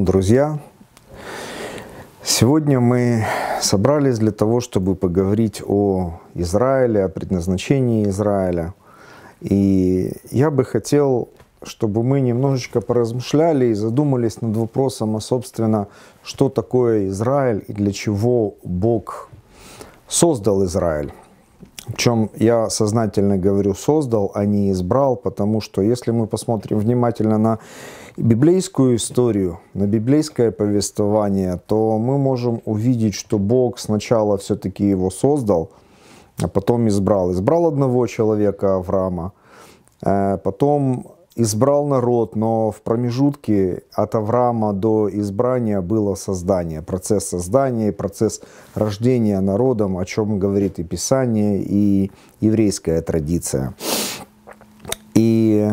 Шалом, друзья! Сегодня мы собрались для того, чтобы поговорить о Израиле, о предназначении Израиля. И я бы хотел, чтобы мы немножечко поразмышляли и задумались над вопросом, а собственно, что такое Израиль и для чего Бог создал Израиль. Причем я сознательно говорю создал, а не избрал, потому что если мы посмотрим внимательно на библейскую историю, на библейское повествование, то мы можем увидеть, что Бог сначала все-таки его создал, а потом избрал. Избрал одного человека, Авраама, э, потом избрал народ, но в промежутке от Авраама до избрания было создание, процесс создания, процесс рождения народом, о чем говорит и Писание, и еврейская традиция. И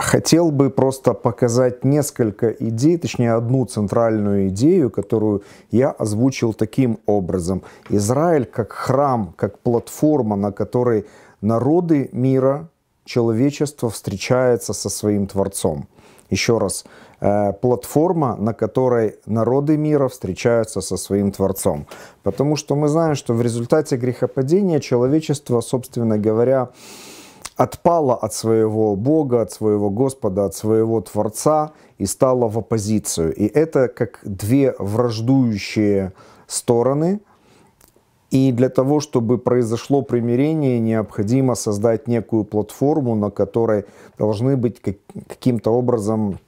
Хотел бы просто показать несколько идей, точнее одну центральную идею, которую я озвучил таким образом. Израиль как храм, как платформа, на которой народы мира, человечество встречается со своим Творцом. Еще раз, э, платформа, на которой народы мира встречаются со своим Творцом. Потому что мы знаем, что в результате грехопадения человечество, собственно говоря, отпала от своего Бога, от своего Господа, от своего Творца и стала в оппозицию. И это как две враждующие стороны. И для того, чтобы произошло примирение, необходимо создать некую платформу, на которой должны быть каким-то образом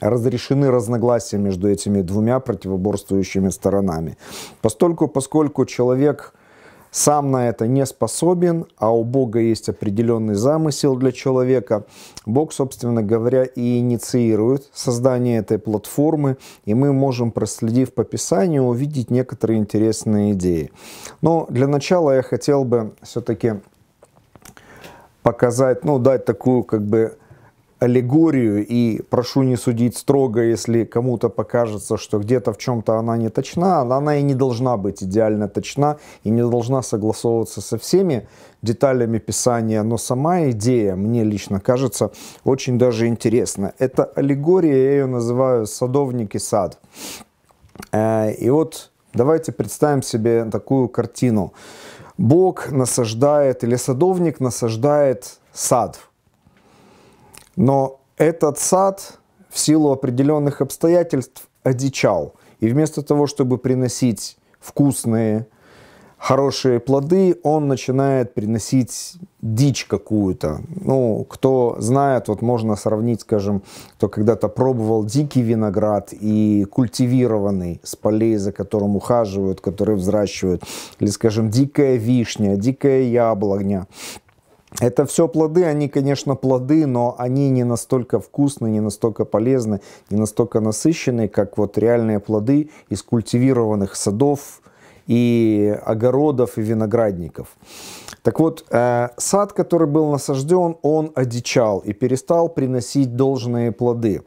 разрешены разногласия между этими двумя противоборствующими сторонами. Постольку, поскольку человек – сам на это не способен, а у Бога есть определенный замысел для человека. Бог, собственно говоря, и инициирует создание этой платформы, и мы можем, проследив по Писанию, увидеть некоторые интересные идеи. Но для начала я хотел бы все-таки показать, ну, дать такую как бы аллегорию и прошу не судить строго, если кому-то покажется, что где-то в чем-то она не точна, она и не должна быть идеально точна и не должна согласовываться со всеми деталями писания, но сама идея, мне лично кажется, очень даже интересна. Это аллегория, я ее называю «Садовник и сад». Э, и вот давайте представим себе такую картину. Бог насаждает или садовник насаждает сад – но этот сад в силу определенных обстоятельств одичал. И вместо того, чтобы приносить вкусные, хорошие плоды, он начинает приносить дичь какую-то. Ну, кто знает, вот можно сравнить, скажем, кто когда-то пробовал дикий виноград и культивированный с полей, за которым ухаживают, которые взращивают, или, скажем, дикая вишня, дикая яблоня. Это все плоды, они, конечно, плоды, но они не настолько вкусны, не настолько полезны, не настолько насыщены, как вот реальные плоды из культивированных садов и огородов и виноградников. Так вот, э, сад, который был насажден, он одичал и перестал приносить должные плоды.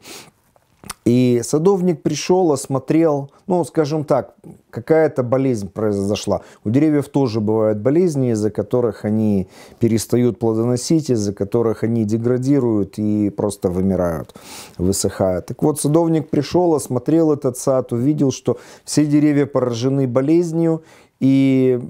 И садовник пришел, осмотрел, ну, скажем так, какая-то болезнь произошла. У деревьев тоже бывают болезни, из-за которых они перестают плодоносить, из-за которых они деградируют и просто вымирают, высыхают. Так вот, садовник пришел, осмотрел этот сад, увидел, что все деревья поражены болезнью, и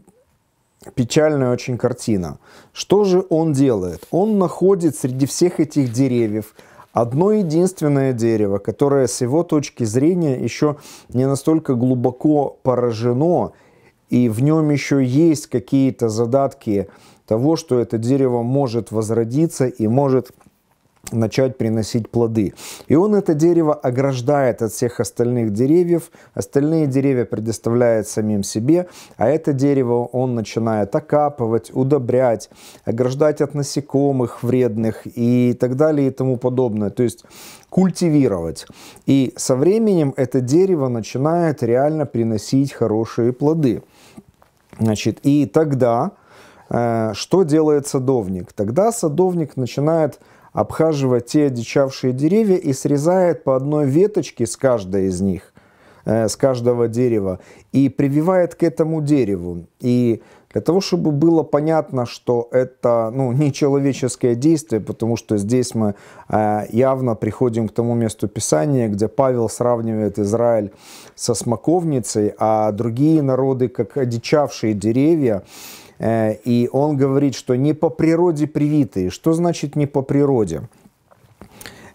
печальная очень картина. Что же он делает? Он находит среди всех этих деревьев – Одно единственное дерево, которое с его точки зрения еще не настолько глубоко поражено, и в нем еще есть какие-то задатки того, что это дерево может возродиться и может начать приносить плоды. И он это дерево ограждает от всех остальных деревьев, остальные деревья предоставляет самим себе, а это дерево он начинает окапывать, удобрять, ограждать от насекомых вредных и так далее и тому подобное. То есть культивировать. И со временем это дерево начинает реально приносить хорошие плоды. Значит, и тогда э, что делает садовник? Тогда садовник начинает обхаживать те одичавшие деревья и срезает по одной веточке с каждой из них, э, с каждого дерева, и прививает к этому дереву. И для того, чтобы было понятно, что это ну, не человеческое действие, потому что здесь мы э, явно приходим к тому месту Писания, где Павел сравнивает Израиль со смоковницей, а другие народы, как одичавшие деревья, Э, и он говорит, что не по природе привитые. Что значит не по природе?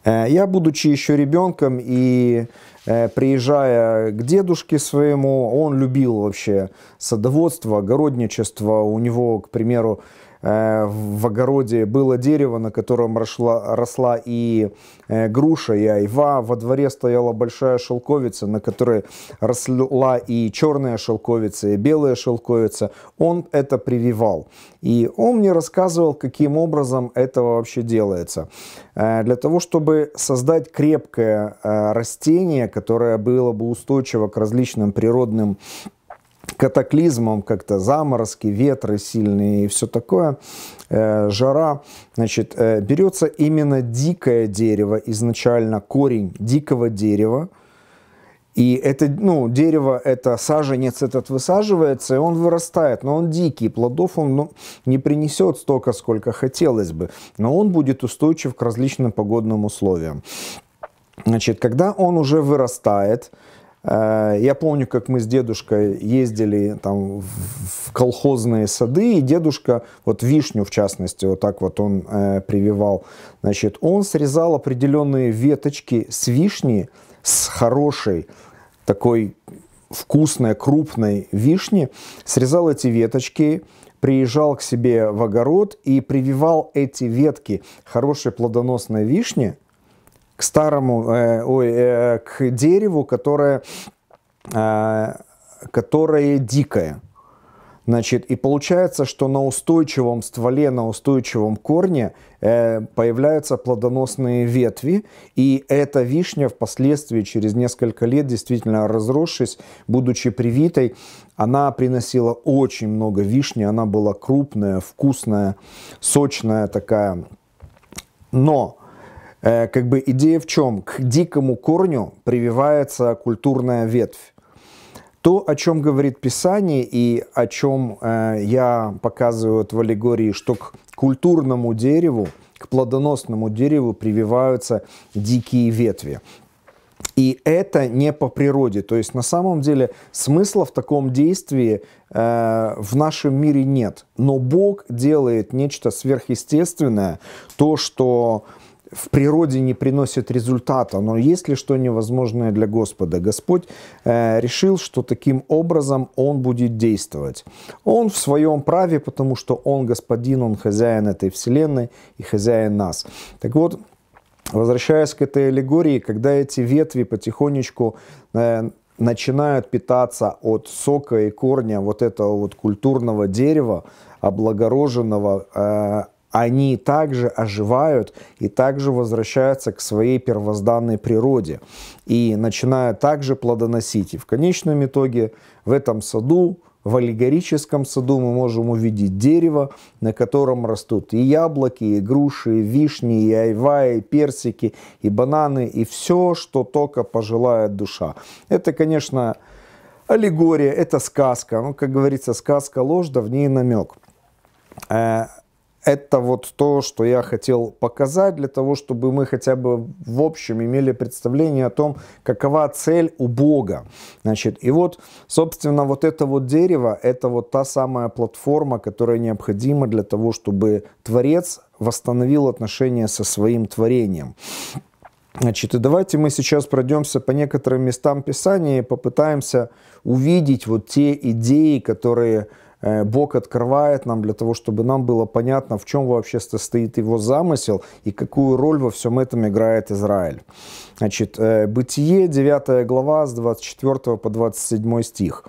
Э, я, будучи еще ребенком и э, приезжая к дедушке своему, он любил вообще садоводство, огородничество. У него, к примеру, Э, в огороде было дерево, на котором росла, росла и э, груша, и айва. Во дворе стояла большая шелковица, на которой росла и черная шелковица, и белая шелковица. Он это прививал. И он мне рассказывал, каким образом это вообще делается. Э, для того, чтобы создать крепкое растение, которое было бы устойчиво к различным природным катаклизмом, как-то заморозки, ветры сильные и все такое, э, жара, значит, э, берется именно дикое дерево, изначально корень дикого дерева, и это, ну, дерево, это саженец этот высаживается, и он вырастает, но он дикий, плодов он ну, не принесет столько, сколько хотелось бы, но он будет устойчив к различным погодным условиям. Значит, когда он уже вырастает, Э, я помню, как мы с дедушкой ездили там в колхозные сады, и дедушка, вот вишню в частности, вот так вот он э, прививал, значит, он срезал определенные веточки с вишни, с хорошей такой вкусной, крупной вишни, срезал эти веточки, приезжал к себе в огород и прививал эти ветки хорошей плодоносной вишни – к старому, э, ой, э, к дереву, которое, э, которое дикое. Значит, и получается, что на устойчивом стволе, на устойчивом корне э, появляются плодоносные ветви, и эта вишня впоследствии, через несколько лет, действительно разросшись, будучи привитой, она приносила очень много вишни, она была крупная, вкусная, сочная такая. Но Э, как бы идея в чем? К дикому корню прививается культурная ветвь. То, о чем говорит Писание и о чем э, я показываю в аллегории, что к культурному дереву, к плодоносному дереву прививаются дикие ветви. И это не по природе. То есть на самом деле смысла в таком действии э, в нашем мире нет. Но Бог делает нечто сверхъестественное, то, что в природе не приносит результата, но есть ли что невозможное для Господа? Господь э, решил, что таким образом Он будет действовать. Он в своем праве, потому что Он Господин, Он хозяин этой вселенной и хозяин нас. Так вот, возвращаясь к этой аллегории, когда эти ветви потихонечку э, начинают питаться от сока и корня вот этого вот культурного дерева, облагороженного, э, они также оживают и также возвращаются к своей первозданной природе и начинают также плодоносить. И в конечном итоге в этом саду, в аллегорическом саду мы можем увидеть дерево, на котором растут и яблоки, и груши, и вишни, и айва, и персики, и бананы, и все, что только пожелает душа. Это, конечно, аллегория, это сказка. Ну, как говорится, сказка ложда в ней намек э, это вот то, что я хотел показать для того, чтобы мы хотя бы в общем имели представление о том, какова цель у Бога. Значит, и вот, собственно, вот это вот дерево, это вот та самая платформа, которая необходима для того, чтобы Творец восстановил отношения со своим творением. Значит, и давайте мы сейчас пройдемся по некоторым местам Писания и попытаемся увидеть вот те идеи, которые Э, Бог открывает нам для того, чтобы нам было понятно, в чем вообще состоит его замысел и какую роль во всем этом играет Израиль. Значит, э, Бытие, 9 глава, с 24 по 27 стих.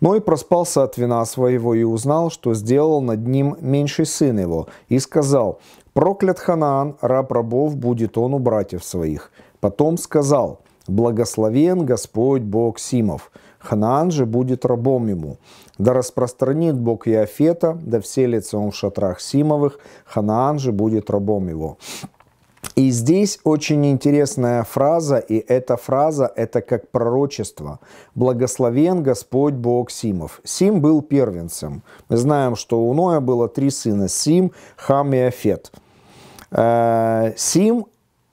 Но и проспался от вина своего и узнал, что сделал над ним меньший сын его, и сказал, «Проклят Ханаан, раб рабов будет он у братьев своих». Потом сказал, «Благословен Господь Бог Симов, Ханаан же будет рабом ему. Да распространит Бог Иофета, да вселится он в шатрах Симовых, Ханаан же будет рабом его». И здесь очень интересная фраза, и эта фраза – это как пророчество. «Благословен Господь Бог Симов». Сим был первенцем. Мы знаем, что у Ноя было три сына – Сим, Хам и Афет. Э, Сим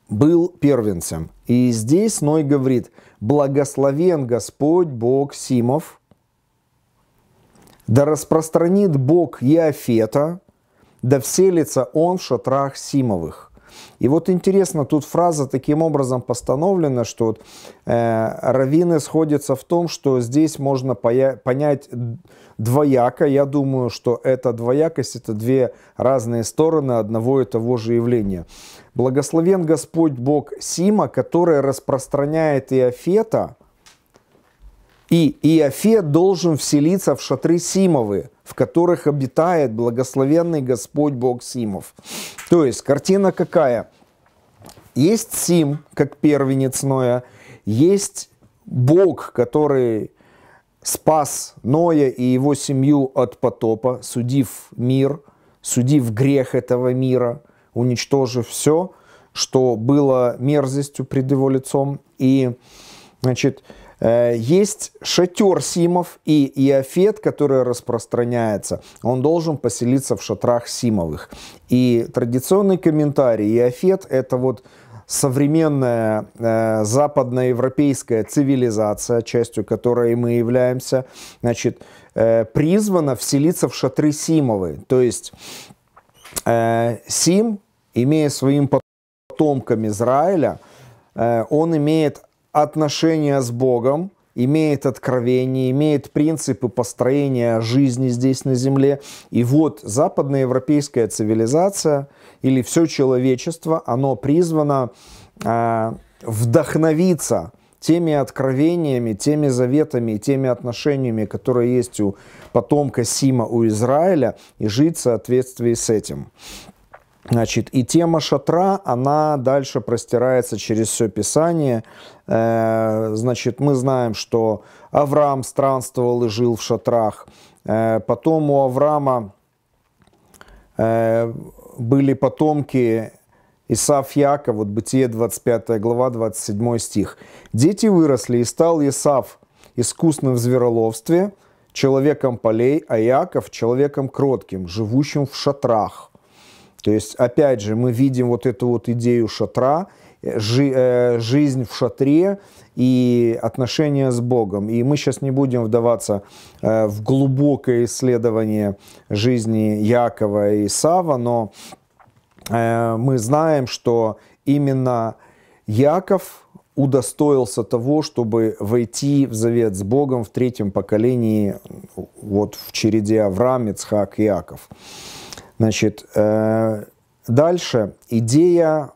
был первенцем. И здесь Ной говорит – благословен Господь Бог Симов, да распространит Бог Иофета, да вселится он в шатрах Симовых. И вот интересно, тут фраза таким образом постановлена, что вот, э, раввины сходятся в том, что здесь можно понять двояко. Я думаю, что эта двоякость – это две разные стороны одного и того же явления. Благословен Господь Бог Сима, который распространяет Иофета, и Иофет должен вселиться в шатры Симовы, в которых обитает благословенный Господь Бог Симов. То есть картина какая? Есть Сим, как первенец Ноя, есть Бог, который спас Ноя и его семью от потопа, судив мир, судив грех этого мира, уничтожив все, что было мерзостью пред его лицом. И, значит, Э, есть шатер Симов и Иофет, который распространяется. Он должен поселиться в шатрах Симовых. И традиционный комментарий Иофет – это вот современная э, западноевропейская цивилизация, частью которой мы являемся, значит, э, призвана вселиться в шатры Симовы. То есть э, Сим, имея своим потомком Израиля, э, он имеет отношения с Богом, имеет откровение, имеет принципы построения жизни здесь на Земле. И вот западноевропейская цивилизация или все человечество, оно призвано э, вдохновиться теми откровениями, теми заветами, теми отношениями, которые есть у потомка Сима, у Израиля, и жить в соответствии с этим. Значит, и тема шатра, она дальше простирается через все Писание. Э, значит, мы знаем, что Авраам странствовал и жил в шатрах. Э, потом у Авраама э, были потомки Исав Яков, вот Бытие 25 глава, 27 стих. «Дети выросли, и стал Исав искусным в звероловстве, человеком полей, а Яков – человеком кротким, живущим в шатрах». То есть, опять же, мы видим вот эту вот идею шатра, э, жи, э, жизнь в шатре и отношения с Богом. И мы сейчас не будем вдаваться э, в глубокое исследование жизни Якова и Сава, но э, мы знаем, что именно Яков удостоился того, чтобы войти в завет с Богом в третьем поколении, вот в череде Авраам, Ицхак и Яков. Значит, э, дальше идея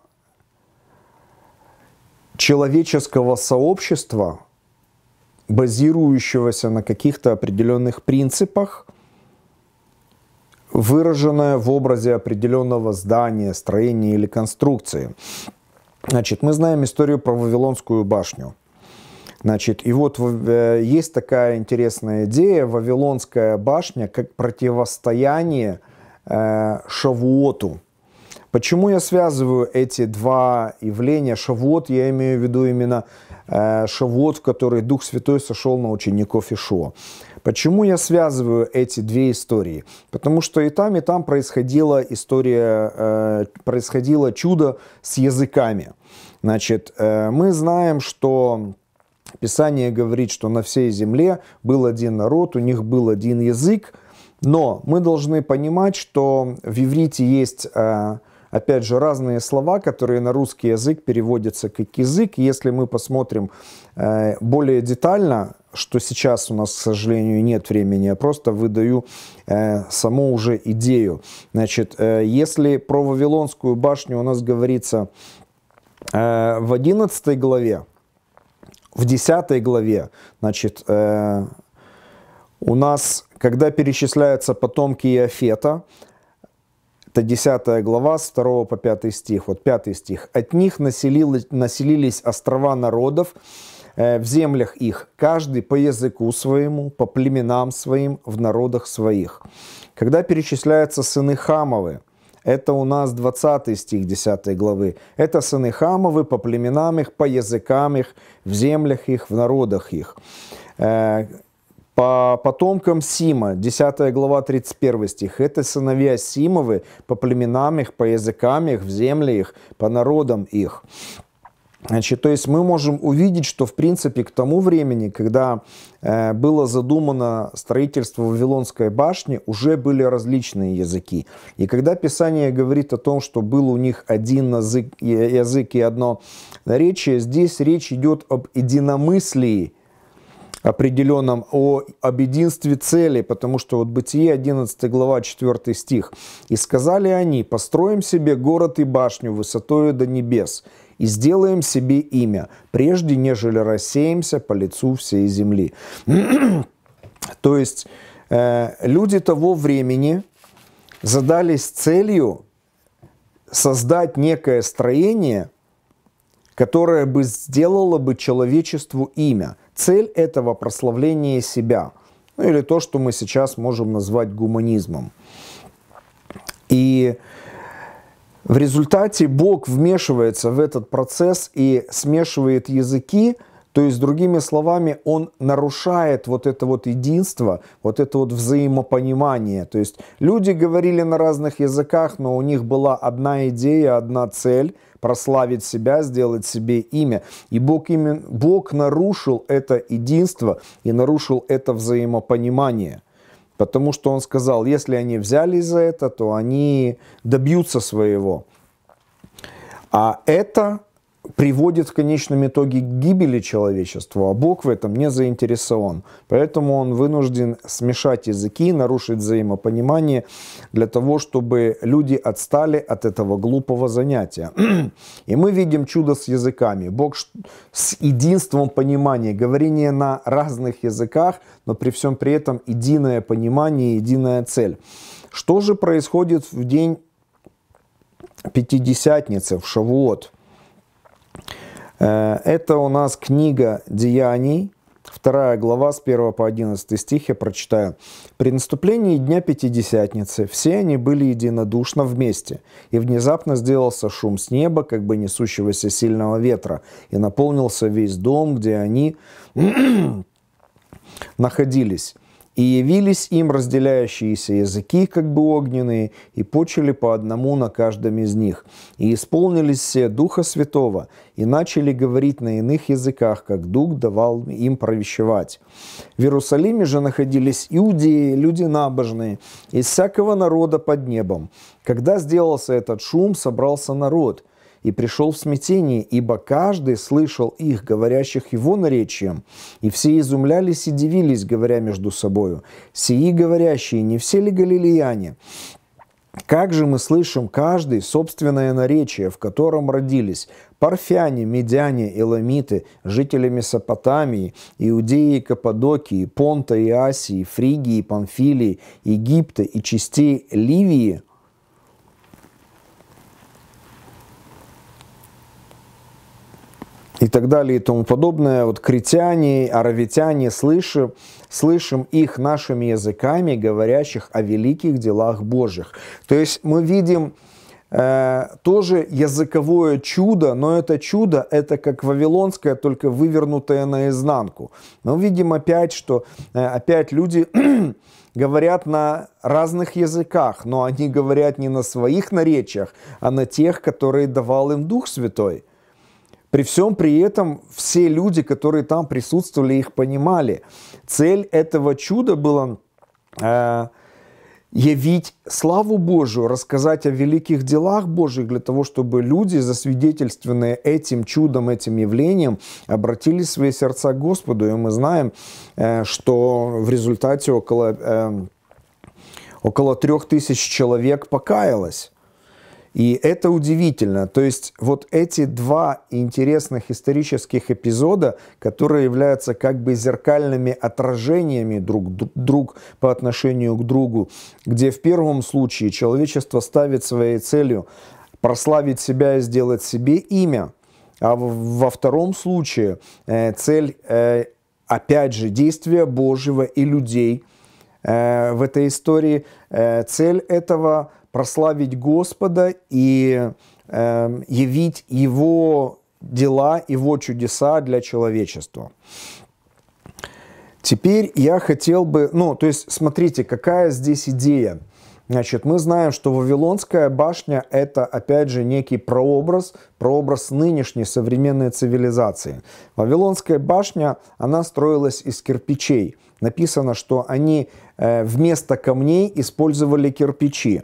человеческого сообщества, базирующегося на каких-то определенных принципах, выраженная в образе определенного здания, строения или конструкции. Значит, мы знаем историю про Вавилонскую башню. Значит, и вот э, есть такая интересная идея, Вавилонская башня как противостояние Э, шавуоту. Почему я связываю эти два явления? Шавуот, я имею в виду именно э, Шавуот, в который Дух Святой сошел на учеников Ишуа. Почему я связываю эти две истории? Потому что и там, и там происходила история, э, происходило чудо с языками. Значит, э, мы знаем, что Писание говорит, что на всей земле был один народ, у них был один язык, но мы должны понимать, что в иврите есть, э, опять же, разные слова, которые на русский язык переводятся как язык. Если мы посмотрим э, более детально, что сейчас у нас, к сожалению, нет времени, я просто выдаю э, саму уже идею. Значит, если про Вавилонскую башню у нас говорится в 11 главе, в 10 главе, значит, у нас когда перечисляются потомки Иофета, это 10 глава, с 2 по 5 стих. Вот 5 стих. «От них населились, населились острова народов, э, в землях их, каждый по языку своему, по племенам своим, в народах своих. Когда перечисляются сыны Хамовы, это у нас 20 стих 10 главы. Это сыны Хамовы по племенам их, по языкам их, в землях их, в народах их. Э, по потомкам Сима, 10 глава 31 стих, это сыновья Симовы по племенам их, по языкам их, в земле их, по народам их. Значит, то есть мы можем увидеть, что в принципе к тому времени, когда э, было задумано строительство Вавилонской башни, уже были различные языки. И когда Писание говорит о том, что был у них один язык, язык и одно наречие, здесь речь идет об единомыслии определенном, о, об единстве целей, потому что вот Бытие 11 глава 4 стих. «И сказали они, построим себе город и башню высотою до небес, и сделаем себе имя, прежде нежели рассеемся по лицу всей земли». То есть э, люди того времени задались целью создать некое строение, которое бы сделало бы человечеству имя – Цель этого прославления себя, ну или то, что мы сейчас можем назвать гуманизмом. И в результате Бог вмешивается в этот процесс и смешивает языки, то есть, другими словами, он нарушает вот это вот единство, вот это вот взаимопонимание. То есть люди говорили на разных языках, но у них была одна идея, одна цель – прославить себя, сделать себе имя. И Бог, именно, Бог нарушил это единство и нарушил это взаимопонимание. Потому что он сказал, если они взялись за это, то они добьются своего. А это приводит в конечном итоге к гибели человечества, а Бог в этом не заинтересован. Поэтому он вынужден смешать языки, нарушить взаимопонимание для того, чтобы люди отстали от этого глупого занятия. И мы видим чудо с языками. Бог с единством понимания, говорение на разных языках, но при всем при этом единое понимание, единая цель. Что же происходит в день Пятидесятницы, в Шавуот? Э, это у нас книга «Деяний», Вторая глава с 1 по 11 стих я прочитаю. «При наступлении Дня Пятидесятницы все они были единодушно вместе, и внезапно сделался шум с неба, как бы несущегося сильного ветра, и наполнился весь дом, где они находились. И явились им разделяющиеся языки, как бы огненные, и почили по одному на каждом из них. И исполнились все Духа Святого, и начали говорить на иных языках, как Дух давал им провещевать. В Иерусалиме же находились иудеи, люди набожные, из всякого народа под небом. Когда сделался этот шум, собрался народ – и пришел в смятение, ибо каждый слышал их, говорящих его наречием, и все изумлялись и дивились, говоря между собою, «Сии говорящие, не все ли галилеяне?» Как же мы слышим каждый собственное наречие, в котором родились парфяне, медяне, эламиты, жители Месопотамии, иудеи Каппадокии, Понта и Асии, Фригии, Памфилии, Египта и частей Ливии – и так далее и тому подобное. Вот критяне, аравитяне, слышим, слышим их нашими языками, говорящих о великих делах Божьих. То есть мы видим э, тоже языковое чудо, но это чудо, это как вавилонское, только вывернутое наизнанку. Мы видим опять, что э, опять люди говорят на разных языках, но они говорят не на своих наречиях, а на тех, которые давал им Дух Святой – при всем при этом все люди, которые там присутствовали, их понимали. Цель этого чуда была э, явить славу Божию, рассказать о великих делах Божьих для того, чтобы люди, засвидетельственные этим чудом, этим явлением, обратили свои сердца к Господу. И мы знаем, э, что в результате около... Э, Около трех тысяч человек покаялось. И это удивительно. То есть вот эти два интересных исторических эпизода, которые являются как бы зеркальными отражениями друг, друг, по отношению к другу, где в первом случае человечество ставит своей целью прославить себя и сделать себе имя, а во втором случае э, цель, э, опять же, действия Божьего и людей э, – в этой истории. Цель этого прославить Господа и э, явить Его дела, Его чудеса для человечества. Теперь я хотел бы, ну, то есть, смотрите, какая здесь идея. Значит, мы знаем, что Вавилонская башня – это, опять же, некий прообраз, прообраз нынешней современной цивилизации. Вавилонская башня, она строилась из кирпичей. Написано, что они э, вместо камней использовали кирпичи.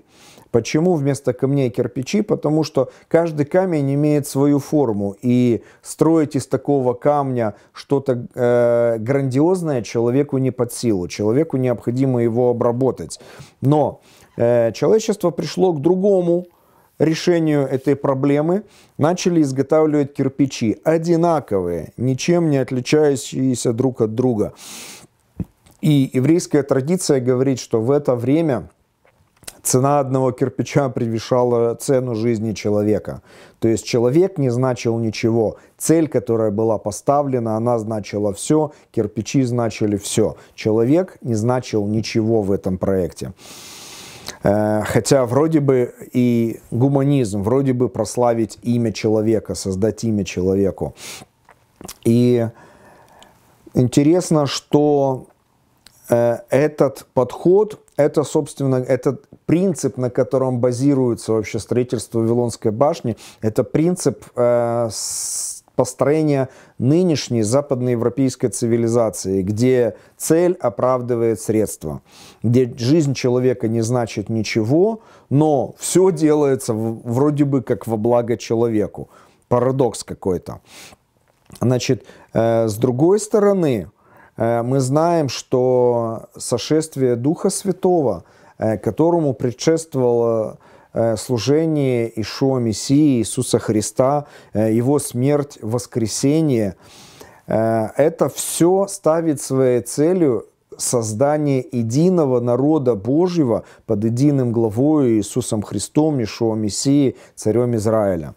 Почему вместо камней кирпичи? Потому что каждый камень имеет свою форму, и строить из такого камня что-то э, грандиозное человеку не под силу, человеку необходимо его обработать. Но э, человечество пришло к другому решению этой проблемы начали изготавливать кирпичи одинаковые, ничем не отличающиеся друг от друга. И еврейская традиция говорит, что в это время Цена одного кирпича превышала цену жизни человека. То есть человек не значил ничего. Цель, которая была поставлена, она значила все, кирпичи значили все. Человек не значил ничего в этом проекте. Э, хотя вроде бы и гуманизм, вроде бы прославить имя человека, создать имя человеку. И интересно, что э, этот подход это, собственно, это принцип, на котором базируется вообще строительство Вавилонской башни. Это принцип э, построения нынешней западноевропейской цивилизации, где цель оправдывает средства, где жизнь человека не значит ничего, но все делается вроде бы как во благо человеку. Парадокс какой-то. Значит, э, с другой стороны, Э, мы знаем, что сошествие Духа Святого, э, которому предшествовало э, служение Ишуа Мессии, Иисуса Христа, его смерть, воскресение, это все ставит своей целью создание единого народа Божьего под единым главою Иисусом Христом, Ишуа Мессии царем Израиля.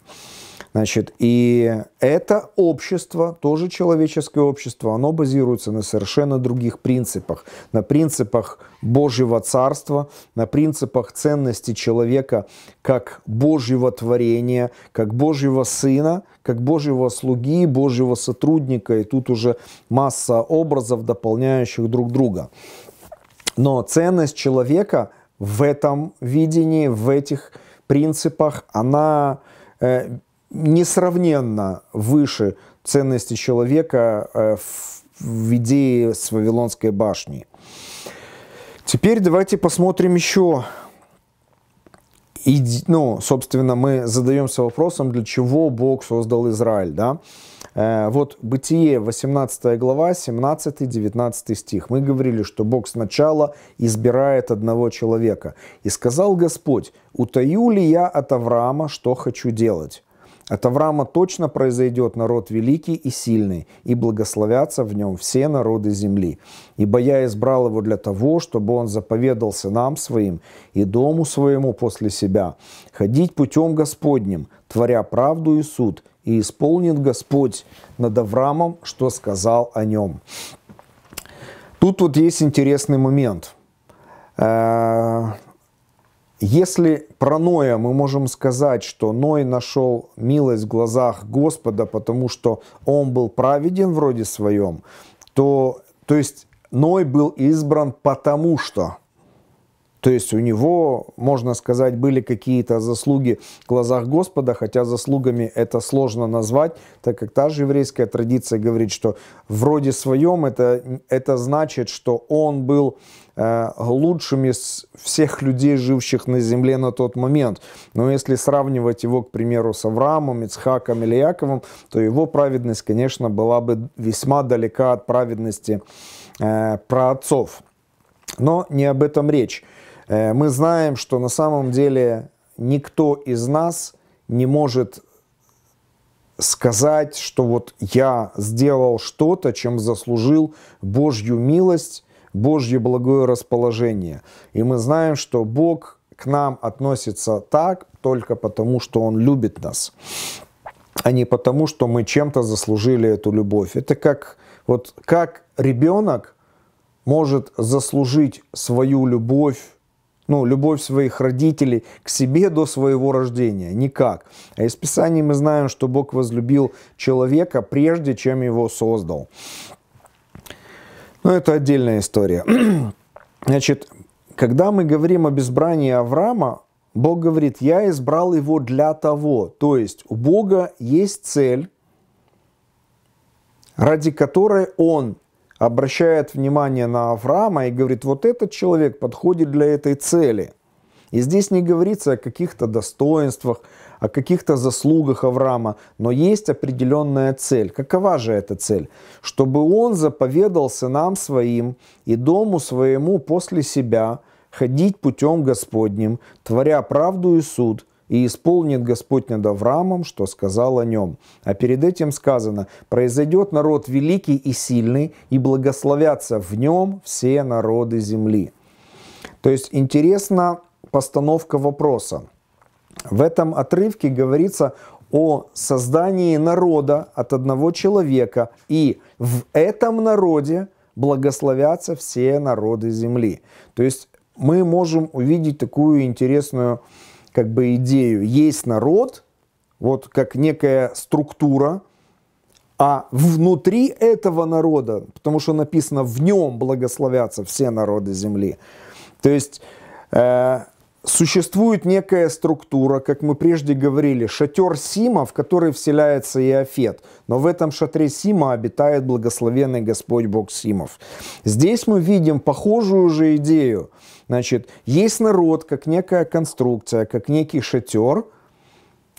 Значит, и это общество, тоже человеческое общество, оно базируется на совершенно других принципах. На принципах Божьего Царства, на принципах ценности человека как Божьего творения, как Божьего Сына, как Божьего слуги, Божьего сотрудника. И тут уже масса образов, дополняющих друг друга. Но ценность человека в этом видении, в этих принципах, она э, несравненно выше ценности человека э, в идее с Вавилонской башни. Теперь давайте посмотрим еще. И, ну, собственно, мы задаемся вопросом, для чего Бог создал Израиль, да? Э, вот Бытие, 18 глава, 17-19 стих. Мы говорили, что Бог сначала избирает одного человека. «И сказал Господь, утаю ли я от Авраама, что хочу делать?» От Авраама точно произойдет народ великий и сильный, и благословятся в нем все народы земли. Ибо я избрал его для того, чтобы он заповедал сынам своим и дому своему после себя, ходить путем Господним, творя правду и суд, и исполнит Господь над Авраамом, что сказал о нем». Тут вот есть интересный момент э, – если про Ноя мы можем сказать, что Ной нашел милость в глазах Господа, потому что он был праведен вроде своем, то, то есть Ной был избран потому что – то есть у него, можно сказать, были какие-то заслуги в глазах Господа, хотя заслугами это сложно назвать, так как та же еврейская традиция говорит, что вроде своем это, это значит, что он был э, лучшим из всех людей, живших на земле на тот момент. Но если сравнивать его, к примеру, с Авраамом, Ицхаком или Яковом, то его праведность, конечно, была бы весьма далека от праведности э, праотцов. Но не об этом речь. Э, мы знаем, что на самом деле никто из нас не может сказать, что вот я сделал что-то, чем заслужил Божью милость, Божье благое расположение. И мы знаем, что Бог к нам относится так только потому, что Он любит нас, а не потому, что мы чем-то заслужили эту любовь. Это как, вот, как ребенок может заслужить свою любовь ну, любовь своих родителей к себе до своего рождения. Никак. А из Писания мы знаем, что Бог возлюбил человека прежде, чем его создал. Но ну, это отдельная история. Значит, когда мы говорим об избрании Авраама, Бог говорит, я избрал его для того. То есть у Бога есть цель, ради которой он обращает внимание на Авраама и говорит, вот этот человек подходит для этой цели. И здесь не говорится о каких-то достоинствах, о каких-то заслугах Авраама, но есть определенная цель. Какова же эта цель? Чтобы он заповедал сынам своим и дому своему после себя ходить путем Господним, творя правду и суд, и исполнит Господь над Авраамом, что сказал о нем. А перед этим сказано, произойдет народ великий и сильный, и благословятся в нем все народы земли. То есть интересна постановка вопроса. В этом отрывке говорится о создании народа от одного человека, и в этом народе благословятся все народы земли. То есть мы можем увидеть такую интересную как бы идею. Есть народ, вот как некая структура, а внутри этого народа, потому что написано в нем благословятся все народы земли. То есть э, существует некая структура, как мы прежде говорили, шатер Сима, в который вселяется Иофет. Но в этом шатре Сима обитает благословенный Господь Бог Симов. Здесь мы видим похожую же идею – Значит, есть народ как некая конструкция, как некий шатер,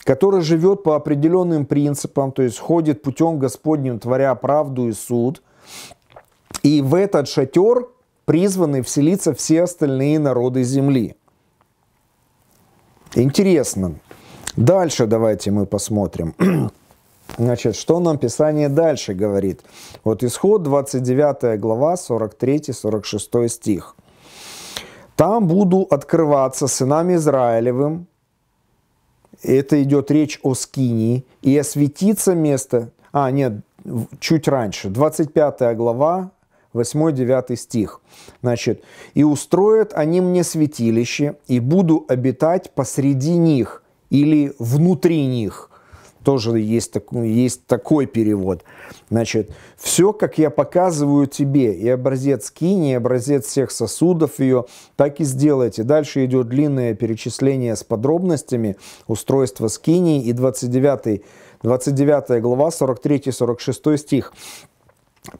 который живет по определенным принципам, то есть ходит путем Господним, творя правду и суд. И в этот шатер призваны вселиться все остальные народы земли. Интересно. Дальше давайте мы посмотрим. Значит, что нам Писание дальше говорит? Вот исход 29 глава, 43-46 стих. Там буду открываться сынам Израилевым, это идет речь о Скинии, и осветится место, а нет, чуть раньше, 25 глава, 8-9 стих. Значит, «И устроят они мне святилище, и буду обитать посреди них» или «внутри них» тоже есть, так, есть такой перевод. Значит, все, как я показываю тебе, и образец кини, и образец всех сосудов ее, так и сделайте. Дальше идет длинное перечисление с подробностями устройства скинии и 29, 29 глава, 43-46 стих.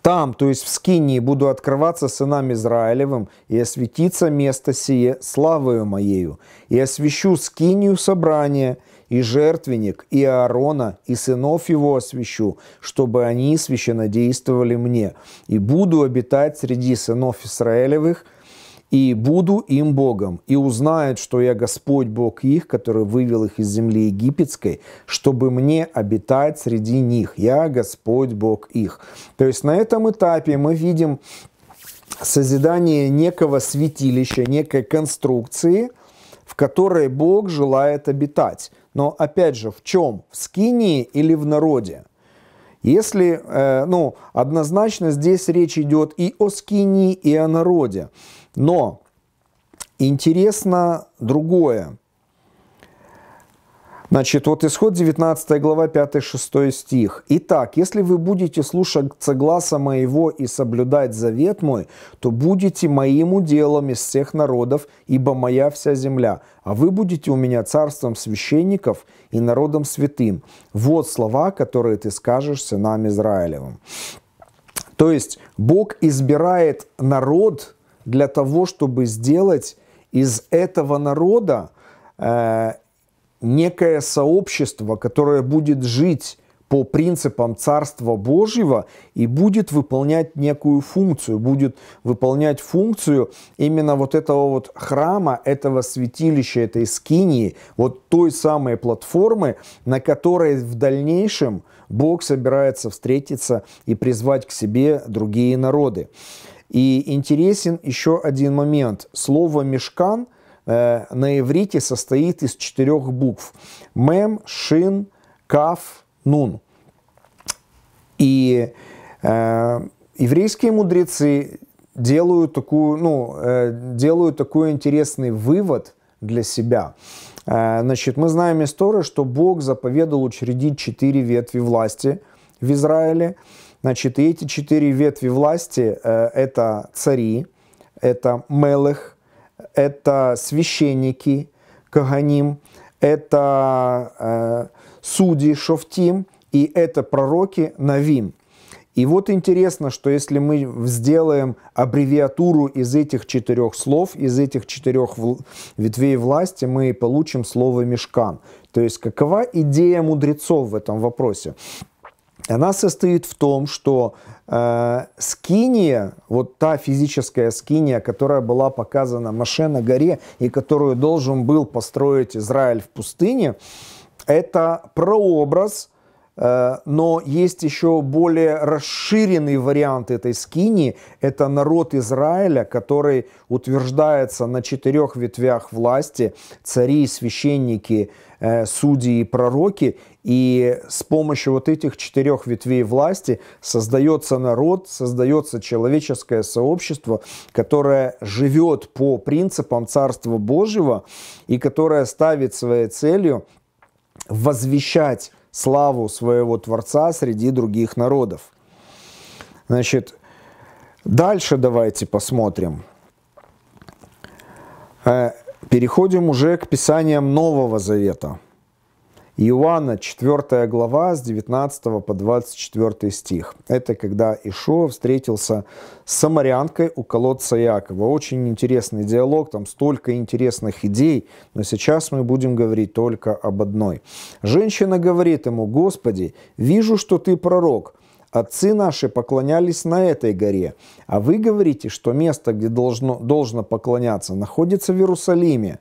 Там, то есть в Скинии, буду открываться сынам Израилевым, и осветиться место сие славою моею, и освящу Скинию собрание – и жертвенник, и Аарона, и сынов его освящу, чтобы они священно действовали мне. И буду обитать среди сынов Израилевых, и буду им Богом, и узнают, что я Господь Бог их, который вывел их из земли египетской, чтобы мне обитать среди них. Я Господь Бог их. То есть на этом этапе мы видим созидание некого святилища, некой конструкции, в которой Бог желает обитать. Но опять же, в чем? В скинии или в народе? Если, э, ну, однозначно здесь речь идет и о скинии, и о народе. Но интересно другое. Значит, вот исход 19 глава 5-6 стих. «Итак, если вы будете слушаться гласа моего и соблюдать завет мой, то будете моим уделом из всех народов, ибо моя вся земля, а вы будете у меня царством священников и народом святым. Вот слова, которые ты скажешь сынам Израилевым». То есть Бог избирает народ для того, чтобы сделать из этого народа э, некое сообщество, которое будет жить по принципам Царства Божьего и будет выполнять некую функцию, будет выполнять функцию именно вот этого вот храма, этого святилища, этой скинии, вот той самой платформы, на которой в дальнейшем Бог собирается встретиться и призвать к себе другие народы. И интересен еще один момент. Слово «мешкан» Э, на иврите состоит из четырех букв. Мем, шин, каф, нун. И э, еврейские мудрецы делают, такую, ну, э, делают такой интересный вывод для себя. Э, значит, мы знаем историю, что Бог заповедал учредить четыре ветви власти в Израиле. Значит, и эти четыре ветви власти э, – это цари, это мелых, это священники, Каганим, это э, судьи Шофтим и это пророки Навим. И вот интересно, что если мы сделаем аббревиатуру из этих четырех слов, из этих четырех ветвей власти, мы получим слово «мешкан». То есть какова идея мудрецов в этом вопросе? она состоит в том, что э, скиния, вот та физическая скиния, которая была показана Маше на горе и которую должен был построить Израиль в пустыне, это прообраз, э, но есть еще более расширенный вариант этой скинии. Это народ Израиля, который утверждается на четырех ветвях власти, цари, священники, э, судьи и пророки – и с помощью вот этих четырех ветвей власти создается народ, создается человеческое сообщество, которое живет по принципам Царства Божьего и которое ставит своей целью возвещать славу своего Творца среди других народов. Значит, дальше давайте посмотрим. Э, переходим уже к Писаниям Нового Завета – Иоанна 4 глава с 19 по 24 стих. Это когда Ишуа встретился с самарянкой у колодца Якова. Очень интересный диалог, там столько интересных идей, но сейчас мы будем говорить только об одной. Женщина говорит ему, «Господи, вижу, что ты пророк, Отцы наши поклонялись на этой горе, а вы говорите, что место, где должно, должно поклоняться, находится в Иерусалиме.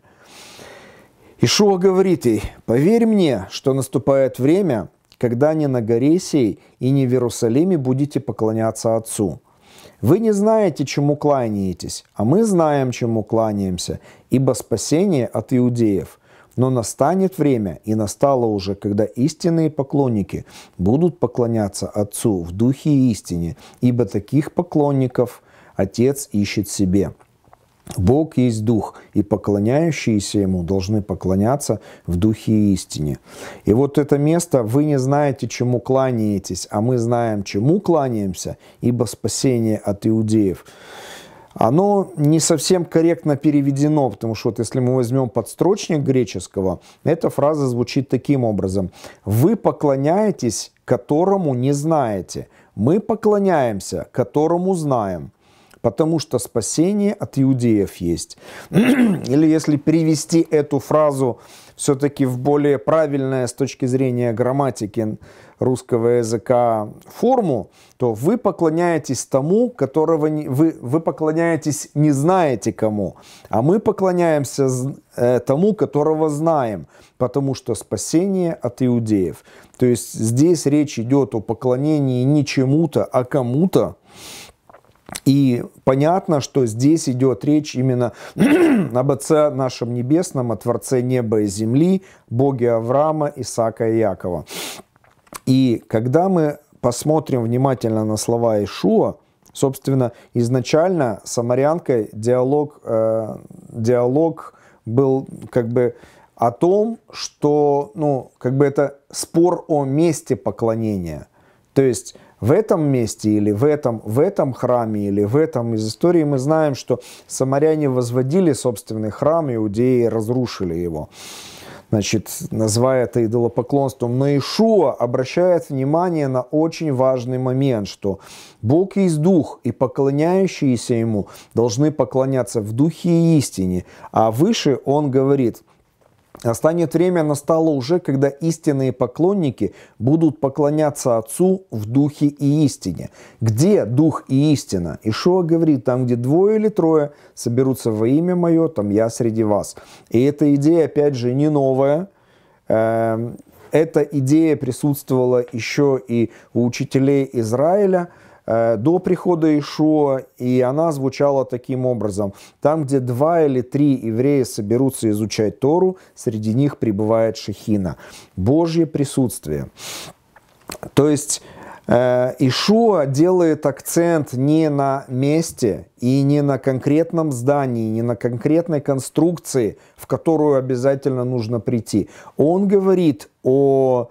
Ишуа говорит ей, «Поверь мне, что наступает время, когда не на горе сей и не в Иерусалиме будете поклоняться Отцу. Вы не знаете, чему кланяетесь, а мы знаем, чему кланяемся, ибо спасение от иудеев. Но настанет время, и настало уже, когда истинные поклонники будут поклоняться Отцу в духе и истине, ибо таких поклонников Отец ищет себе». Бог есть Дух, и поклоняющиеся Ему должны поклоняться в Духе и истине. И вот это место, вы не знаете, чему кланяетесь, а мы знаем, чему кланяемся, ибо спасение от иудеев. Оно не совсем корректно переведено, потому что вот если мы возьмем подстрочник греческого, эта фраза звучит таким образом. «Вы поклоняетесь, которому не знаете. Мы поклоняемся, которому знаем» потому что спасение от иудеев есть. Или если перевести эту фразу все-таки в более правильное с точки зрения грамматики русского языка форму, то вы поклоняетесь тому, которого не, вы, вы поклоняетесь не знаете кому, а мы поклоняемся э, тому, которого знаем, потому что спасение от иудеев. То есть здесь речь идет о поклонении не чему-то, а кому-то, и понятно, что здесь идет речь именно об Отце нашем Небесном, о Творце неба и земли, Боге Авраама, Исаака и Якова. И когда мы посмотрим внимательно на слова Ишуа, собственно, изначально с самарянкой диалог, э, диалог был как бы о том, что, ну, как бы это спор о месте поклонения. То есть в этом месте или в этом, в этом храме или в этом. Из истории мы знаем, что самаряне возводили собственный храм, иудеи разрушили его. Значит, называя это идолопоклонством. Но Ишуа обращает внимание на очень важный момент, что Бог есть Дух, и поклоняющиеся Ему должны поклоняться в Духе и истине. А выше он говорит – Останет время настало уже, когда истинные поклонники будут поклоняться Отцу в Духе и Истине. Где Дух и Истина? Ишуа говорит, там, где двое или трое соберутся во имя Мое, там Я среди вас. И эта идея, опять же, не новая. Эм, эта идея присутствовала еще и у учителей Израиля – Э, до прихода Ишуа, и она звучала таким образом. Там, где два или три еврея соберутся изучать Тору, среди них пребывает Шехина. Божье присутствие. То есть э, Ишуа делает акцент не на месте и не на конкретном здании, не на конкретной конструкции, в которую обязательно нужно прийти. Он говорит о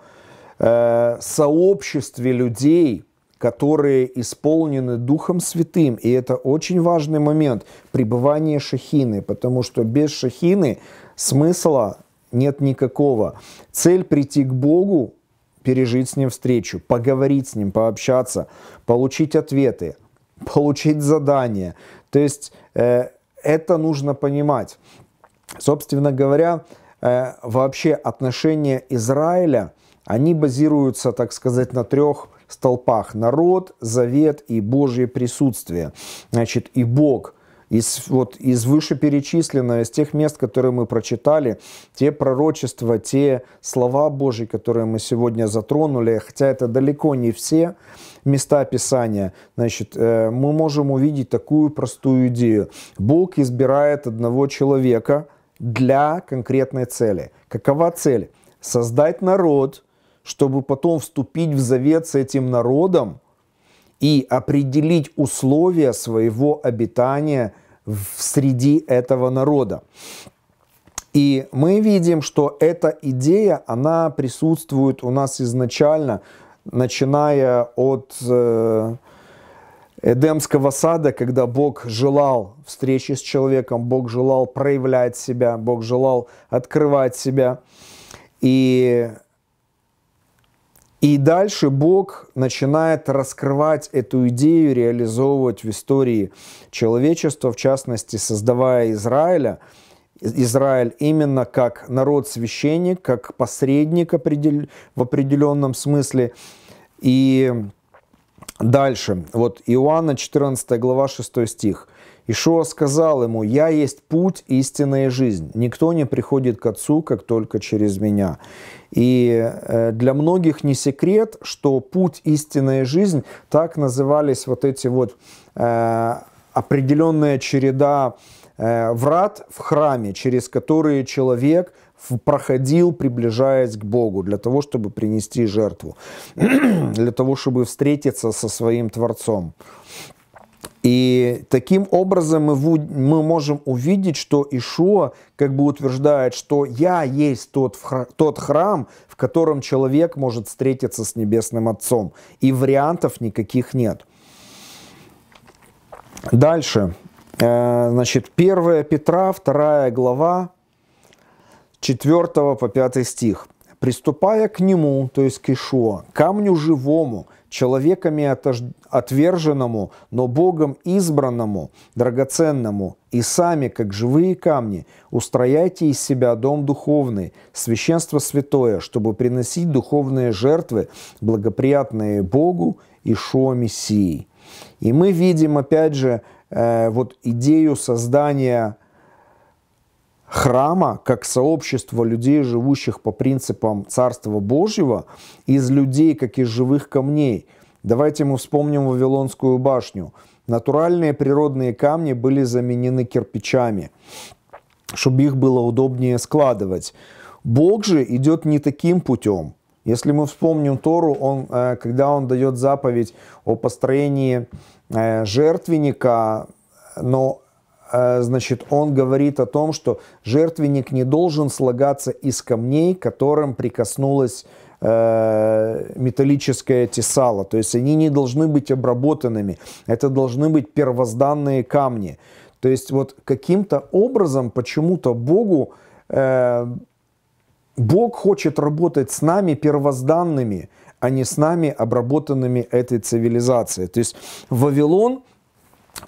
э, сообществе людей, которые исполнены Духом Святым. И это очень важный момент пребывания шахины, потому что без шахины смысла нет никакого. Цель прийти к Богу, пережить с Ним встречу, поговорить с Ним, пообщаться, получить ответы, получить задания. То есть э, это нужно понимать. Собственно говоря, э, вообще отношения Израиля, они базируются, так сказать, на трех – столпах народ, завет и Божье присутствие. Значит, и Бог – из, вот, из вышеперечисленного, из тех мест, которые мы прочитали, те пророчества, те слова Божьи, которые мы сегодня затронули, хотя это далеко не все места Писания, значит, э, мы можем увидеть такую простую идею. Бог избирает одного человека для конкретной цели. Какова цель? Создать народ – чтобы потом вступить в завет с этим народом и определить условия своего обитания в среди этого народа. И мы видим, что эта идея, она присутствует у нас изначально, начиная от э, Эдемского сада, когда Бог желал встречи с человеком, Бог желал проявлять себя, Бог желал открывать себя. И и дальше Бог начинает раскрывать эту идею, реализовывать в истории человечества, в частности, создавая Израиля, Израиль именно как народ-священник, как посредник в определенном смысле. И дальше, вот Иоанна 14 глава 6 стих. Ишуа сказал ему, «Я есть путь, истинная жизнь. Никто не приходит к Отцу, как только через Меня». И э, для многих не секрет, что путь, истинная жизнь, так назывались вот эти вот э, определенная череда э, врат в храме, через которые человек проходил, приближаясь к Богу, для того, чтобы принести жертву, для того, чтобы встретиться со своим Творцом. И таким образом мы, мы можем увидеть, что Ишуа как бы утверждает, что «Я есть тот, тот храм, в котором человек может встретиться с Небесным Отцом». И вариантов никаких нет. Дальше. Э, значит, 1 Петра, 2 глава, 4 по 5 стих. Приступая к нему, то есть к Ишуа, камню живому, человеками отож... отверженному, но Богом избранному, драгоценному, и сами, как живые камни, устрояйте из себя дом духовный, священство святое, чтобы приносить духовные жертвы, благоприятные Богу Ишуа Мессии. И мы видим, опять же, э, вот идею создания храма, как сообщества людей, живущих по принципам Царства Божьего, из людей, как из живых камней. Давайте мы вспомним Вавилонскую башню. Натуральные природные камни были заменены кирпичами, чтобы их было удобнее складывать. Бог же идет не таким путем. Если мы вспомним Тору, он, э, когда он дает заповедь о построении э, жертвенника, но а, значит, он говорит о том, что жертвенник не должен слагаться из камней, которым прикоснулась э, металлическое тесало. То есть они не должны быть обработанными. Это должны быть первозданные камни. То есть вот каким-то образом почему-то Богу э, Бог хочет работать с нами первозданными, а не с нами обработанными этой цивилизацией. То есть Вавилон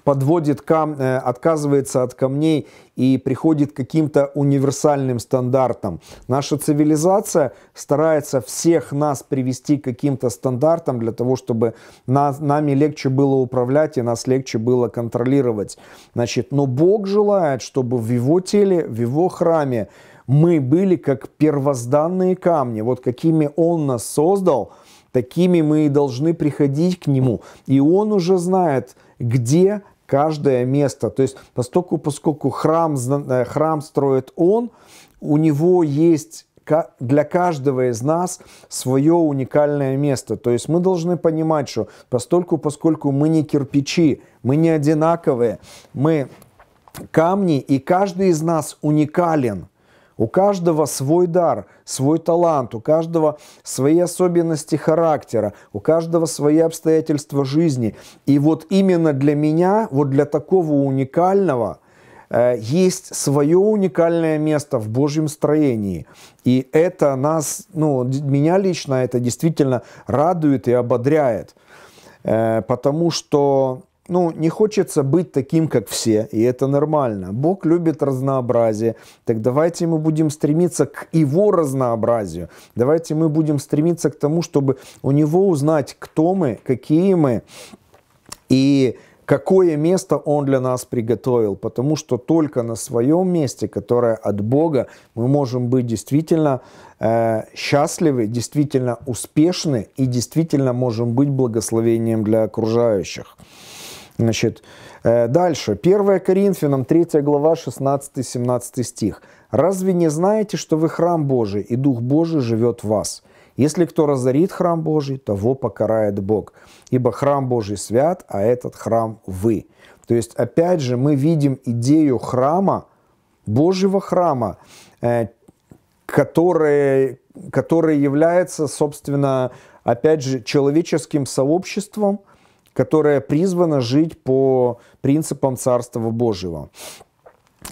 подводит кам, э, отказывается от камней и приходит к каким-то универсальным стандартам. Наша цивилизация старается всех нас привести к каким-то стандартам для того, чтобы нас, нами легче было управлять и нас легче было контролировать. Значит, но Бог желает, чтобы в его теле, в его храме мы были как первозданные камни. Вот какими он нас создал, такими мы и должны приходить к нему. И он уже знает, где каждое место. То есть, поскольку, поскольку храм, э, храм строит он, у него есть для каждого из нас свое уникальное место. То есть мы должны понимать, что постольку, поскольку мы не кирпичи, мы не одинаковые, мы камни, и каждый из нас уникален – у каждого свой дар, свой талант, у каждого свои особенности характера, у каждого свои обстоятельства жизни. И вот именно для меня, вот для такого уникального, э, есть свое уникальное место в Божьем строении. И это нас, ну, меня лично это действительно радует и ободряет. Э, потому что ну, не хочется быть таким, как все, и это нормально. Бог любит разнообразие, так давайте мы будем стремиться к Его разнообразию. Давайте мы будем стремиться к тому, чтобы у Него узнать, кто мы, какие мы, и какое место Он для нас приготовил, потому что только на своем месте, которое от Бога, мы можем быть действительно э, счастливы, действительно успешны и действительно можем быть благословением для окружающих. Значит, э, дальше. 1 Коринфянам, 3 глава, 16-17 стих. «Разве не знаете, что вы храм Божий, и Дух Божий живет в вас? Если кто разорит храм Божий, того покарает Бог. Ибо храм Божий свят, а этот храм вы». То есть, опять же, мы видим идею храма, Божьего храма, который, э, который является, собственно, опять же, человеческим сообществом – которая призвана жить по принципам Царства Божьего.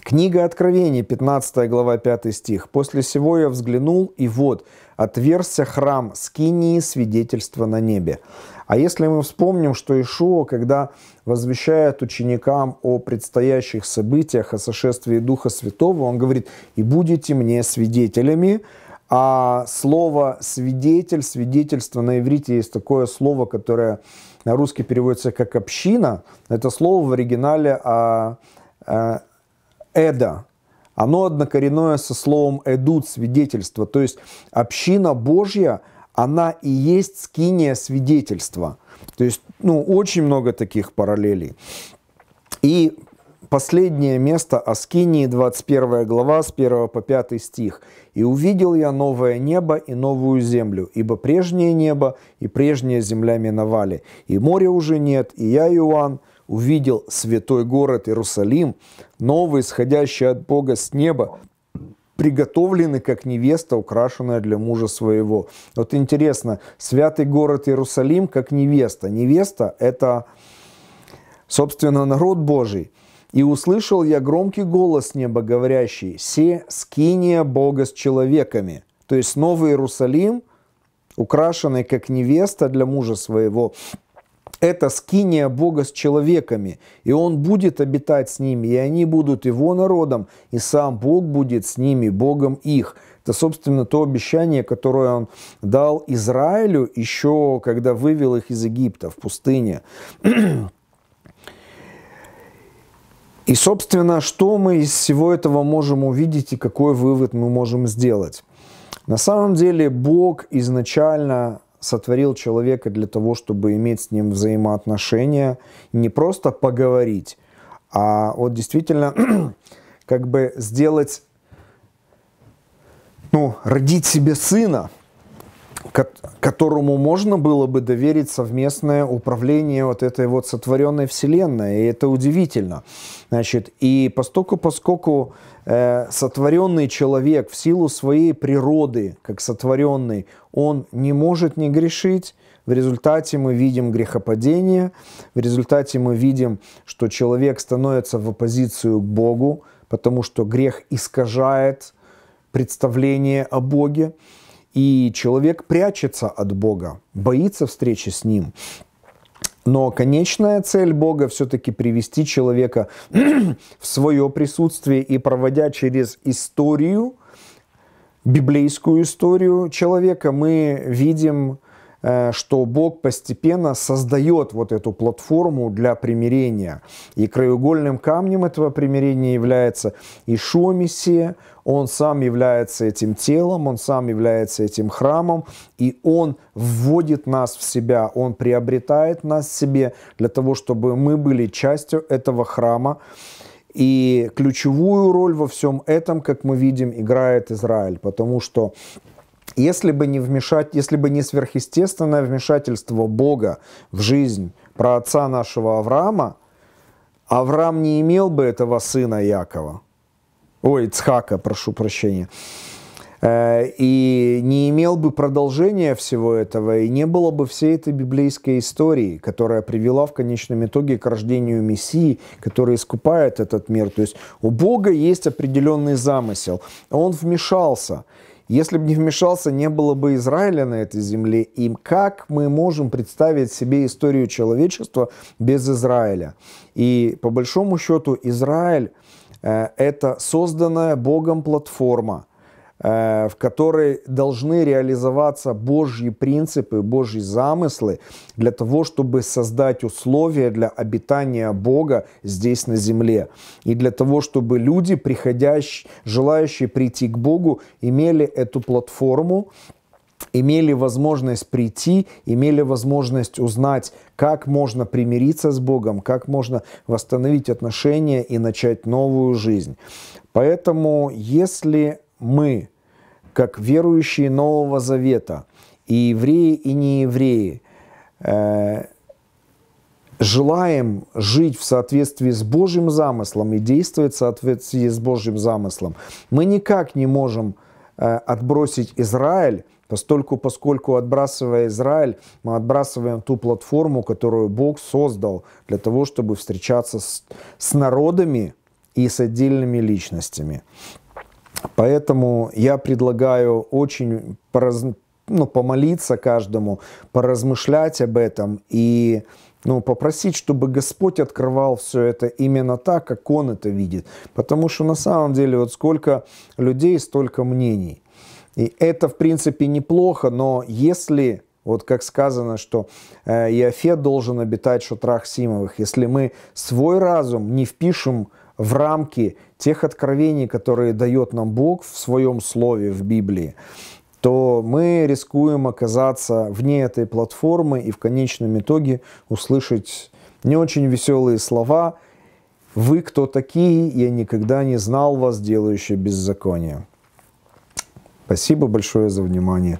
Книга Откровения, 15 глава, 5 стих. «После сего я взглянул, и вот, отверся храм скинии свидетельства на небе». А если мы вспомним, что Ишуа, когда возвещает ученикам о предстоящих событиях, о сошествии Духа Святого, он говорит, «И будете мне свидетелями, а слово «свидетель», свидетельство на иврите есть такое слово, которое на русский переводится как «община», это слово в оригинале а, а, «эда». Оно однокоренное со словом «эдут» – свидетельство. То есть община Божья, она и есть скиния свидетельства. То есть ну, очень много таких параллелей. И Последнее место Аскинии, 21 глава, с 1 по 5 стих. «И увидел я новое небо и новую землю, ибо прежнее небо и прежняя земля миновали, и моря уже нет, и я, Иоанн, увидел святой город Иерусалим, новый, исходящий от Бога с неба, приготовлены, как невеста, украшенная для мужа своего». Вот интересно, святый город Иерусалим, как невеста. Невеста – это, собственно, народ Божий – и услышал я громкий голос неба, говорящий, «Се скиния Бога с человеками». То есть Новый Иерусалим, украшенный как невеста для мужа своего, это скиния Бога с человеками, и Он будет обитать с ними, и они будут Его народом, и сам Бог будет с ними, Богом их. Это, собственно, то обещание, которое он дал Израилю еще, когда вывел их из Египта в пустыне. И, собственно, что мы из всего этого можем увидеть и какой вывод мы можем сделать? На самом деле Бог изначально сотворил человека для того, чтобы иметь с ним взаимоотношения, не просто поговорить, а вот действительно как бы сделать, ну, родить себе сына – которому можно было бы доверить совместное управление вот этой вот сотворенной вселенной. И это удивительно. Значит, и поскольку, поскольку э, сотворенный человек в силу своей природы, как сотворенный, он не может не грешить, в результате мы видим грехопадение, в результате мы видим, что человек становится в оппозицию к Богу, потому что грех искажает представление о Боге. И человек прячется от Бога, боится встречи с Ним. Но конечная цель Бога все-таки привести человека в свое присутствие и проводя через историю, библейскую историю человека, мы видим Э, что Бог постепенно создает вот эту платформу для примирения. И краеугольным камнем этого примирения является Ишуа Мессия, он сам является этим телом, он сам является этим храмом, и он вводит нас в себя, он приобретает нас в себе для того, чтобы мы были частью этого храма. И ключевую роль во всем этом, как мы видим, играет Израиль, потому что если бы не вмешать, если бы не сверхъестественное вмешательство Бога в жизнь про отца нашего Авраама, Авраам не имел бы этого сына Якова. Ой, Цхака, прошу прощения. Э, и не имел бы продолжения всего этого, и не было бы всей этой библейской истории, которая привела в конечном итоге к рождению Мессии, который искупает этот мир. То есть у Бога есть определенный замысел. Он вмешался. Если бы не вмешался, не было бы Израиля на этой земле. И как мы можем представить себе историю человечества без Израиля? И по большому счету Израиль э, – это созданная Богом платформа – Э, в которой должны реализоваться Божьи принципы, Божьи замыслы для того, чтобы создать условия для обитания Бога здесь на земле. И для того, чтобы люди, приходящие, желающие прийти к Богу, имели эту платформу, имели возможность прийти, имели возможность узнать, как можно примириться с Богом, как можно восстановить отношения и начать новую жизнь. Поэтому, если мы как верующие Нового Завета, и евреи, и неевреи, э, желаем жить в соответствии с Божьим замыслом и действовать в соответствии с Божьим замыслом, мы никак не можем э, отбросить Израиль, поскольку, поскольку отбрасывая Израиль, мы отбрасываем ту платформу, которую Бог создал для того, чтобы встречаться с, с народами и с отдельными личностями. Поэтому я предлагаю очень пораз... ну, помолиться каждому, поразмышлять об этом и ну, попросить, чтобы Господь открывал все это именно так, как Он это видит. Потому что на самом деле вот сколько людей, столько мнений. И это, в принципе, неплохо, но если вот как сказано, что э, Иофет должен обитать в шатрах Симовых. Если мы свой разум не впишем в рамки тех откровений, которые дает нам Бог в своем слове в Библии, то мы рискуем оказаться вне этой платформы и в конечном итоге услышать не очень веселые слова «Вы кто такие? Я никогда не знал вас, делающие беззаконие». Спасибо большое за внимание.